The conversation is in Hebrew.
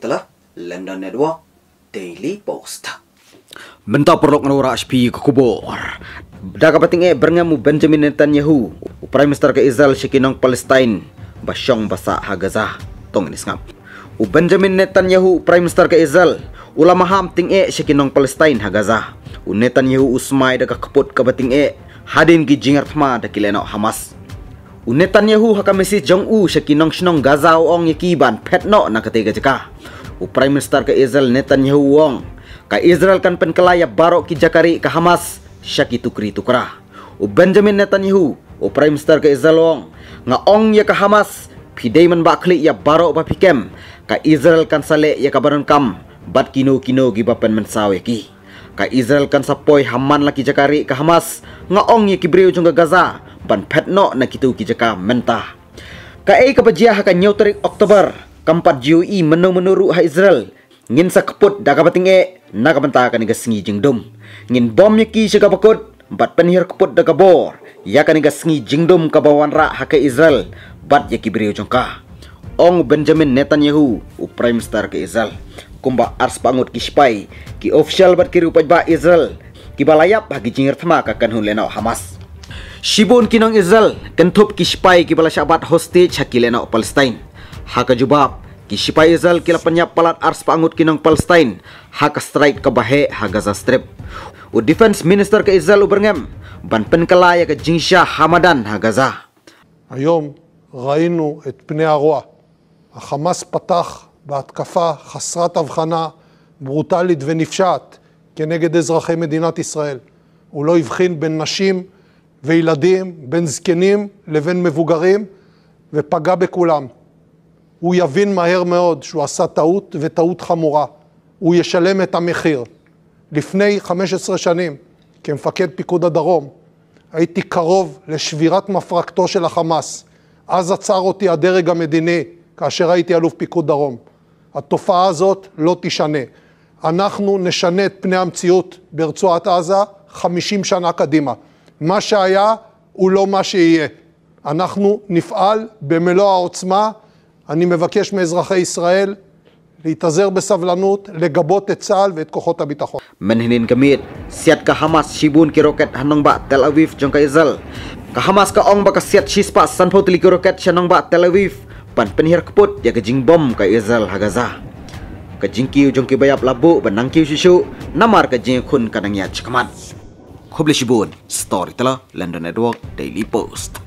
telah London Network, Daily Post. Menta perlu ng HP ke Kubur. Daga pating e berngamu Benjamin Netanyahu, Prime Minister ke Israel sikinong Palestine, basyong basa hagaza tong inisngam. U Benjamin Netanyahu, Prime Minister ke Israel, ulama hamting e sikinong Palestine hagaza. U Netanyahu Usmai daga keput kabating e hadin gijingar daki leno Hamas. Netanyahu yahu hakamesi jong u shakinong shnong gazao ong yakiban petno nakatega jaka u prime minister ke israel netanyahu ong ka israel kan penkelaya barok ki jakari ka hamas shaki tukri tukra u benjamin netanyahu u prime minister ke israel ong nga ong ya ka hamas pidei man bakli ya barok papikem. ka israel kan sale ya ka kam bat kino kino gi bapen men saw yaki ka israel kan sapoi haman laki jakari ka hamas nga ong ya kibriu breu jong gaza ban phet no na kitu mentah ka ei ka pajia ha oktober kampat jiu i e menu menuru ha israel ngin sa keput da ka e na ka benta ka ni singi jingdom ngin bom ye ki pakut bat penhir keput da ka bor ya ka ni singi jingdom ka bawan ra israel bat yaki ki brio ong benjamin netanyahu u prime minister ke israel kumba ars pangut ki ki official bat ki ba israel ki balayap bagi jingir thma ka kanhun hamas Shibon kinong Israel kentup kispai kibala syabat hostage hakilena Palestine. Haka jubab kispai Israel kila penyap palat ars pangut kinong Palestine. Haka strike ke bahe haga Gaza Strip. U Defense Minister ke Israel ubergem ban penkelaya ke jingsha Hamadan ha Gaza. היום ראינו את פני הרוע. החמאס פתח בהתקפה חסרת הבחנה, ברוטלית ונפשעת כנגד אזרחי מדינת ישראל. הוא לא הבחין בין נשים וילדים, בין זקנים לבין מבוגרים, ופגע בכולם. הוא יבין מהר מאוד שהוא עשה טעות, וטעות חמורה. הוא ישלם את המחיר. לפני 15 שנים, כמפקד פיקוד הדרום, הייתי קרוב לשבירת מפרקתו של החמאס. אז עצר אותי הדרג המדיני, כאשר הייתי אלוף פיקוד דרום. התופעה הזאת לא תשנה. אנחנו נשנה את פני המציאות ברצועת עזה 50 שנה קדימה. מה שהיה הוא לא מה שיהיה. אנחנו נפעל במלוא העוצמה. אני מבקש מאזרחי ישראל להתאזר בסבלנות, לגבות את צה"ל ואת כוחות הביטחון. מנהינין גמית, סיית כהמאס שיבון כרוקט הנונגבה תל אביב ג'ונקה איזל. כהמאס כאונג בה כסיית שיספה סנפו תלי כרוקט שנונגבה תל אביב. פן פנהיר כפות יא ג'ינג בום כאיזל הגזה. Kajingkiu jongki bayap לבו benangkiu susu namar kajing kun kanangnya cekamat. publish story Storyteller, London Network, Daily Post.